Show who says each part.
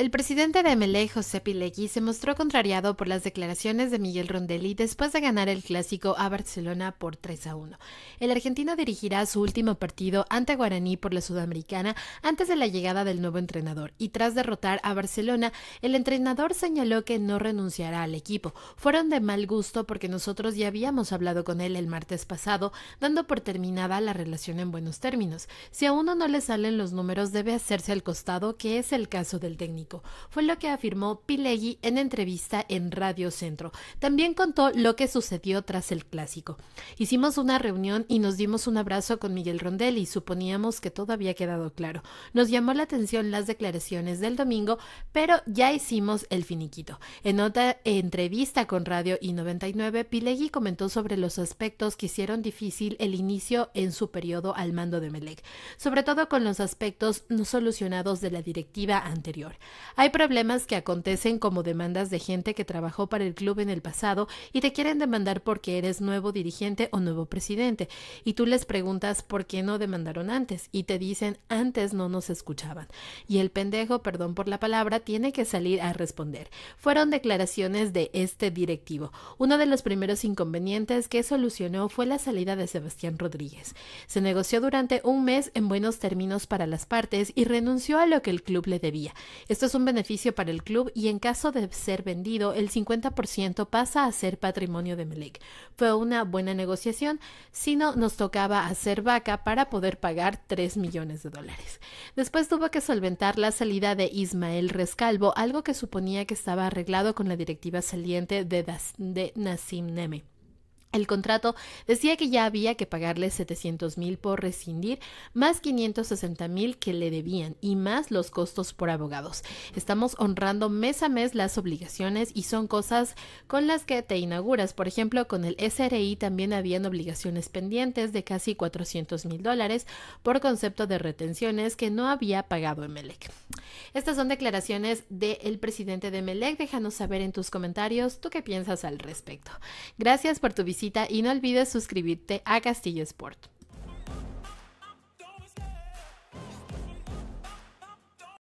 Speaker 1: El presidente de MLE, José Pilegui, se mostró contrariado por las declaraciones de Miguel Rondelli después de ganar el clásico a Barcelona por 3 a 1. El argentino dirigirá su último partido ante Guaraní por la Sudamericana antes de la llegada del nuevo entrenador y tras derrotar a Barcelona, el entrenador señaló que no renunciará al equipo. Fueron de mal gusto porque nosotros ya habíamos hablado con él el martes pasado, dando por terminada la relación en buenos términos. Si a uno no le salen los números, debe hacerse al costado, que es el caso del técnico. Fue lo que afirmó Pileggi en entrevista en Radio Centro. También contó lo que sucedió tras el clásico. Hicimos una reunión y nos dimos un abrazo con Miguel y Suponíamos que todo había quedado claro. Nos llamó la atención las declaraciones del domingo, pero ya hicimos el finiquito. En otra entrevista con Radio y 99 Pileggi comentó sobre los aspectos que hicieron difícil el inicio en su periodo al mando de Melec, sobre todo con los aspectos no solucionados de la directiva anterior. Hay problemas que acontecen como demandas de gente que trabajó para el club en el pasado y te quieren demandar porque eres nuevo dirigente o nuevo presidente. Y tú les preguntas por qué no demandaron antes y te dicen antes no nos escuchaban. Y el pendejo, perdón por la palabra, tiene que salir a responder. Fueron declaraciones de este directivo. Uno de los primeros inconvenientes que solucionó fue la salida de Sebastián Rodríguez. Se negoció durante un mes en buenos términos para las partes y renunció a lo que el club le debía. Esto es un beneficio para el club y en caso de ser vendido, el 50% pasa a ser patrimonio de Melek. Fue una buena negociación, sino nos tocaba hacer vaca para poder pagar 3 millones de dólares. Después tuvo que solventar la salida de Ismael Rescalvo, algo que suponía que estaba arreglado con la directiva saliente de, de Nassim Neme. El contrato decía que ya había que pagarle 700 mil por rescindir, más 560 mil que le debían y más los costos por abogados. Estamos honrando mes a mes las obligaciones y son cosas con las que te inauguras. Por ejemplo, con el SRI también habían obligaciones pendientes de casi 400 mil dólares por concepto de retenciones que no había pagado Emelec. Estas son declaraciones del presidente de Emelec. Déjanos saber en tus comentarios tú qué piensas al respecto. Gracias por tu visita y no olvides suscribirte a Castillo Sport.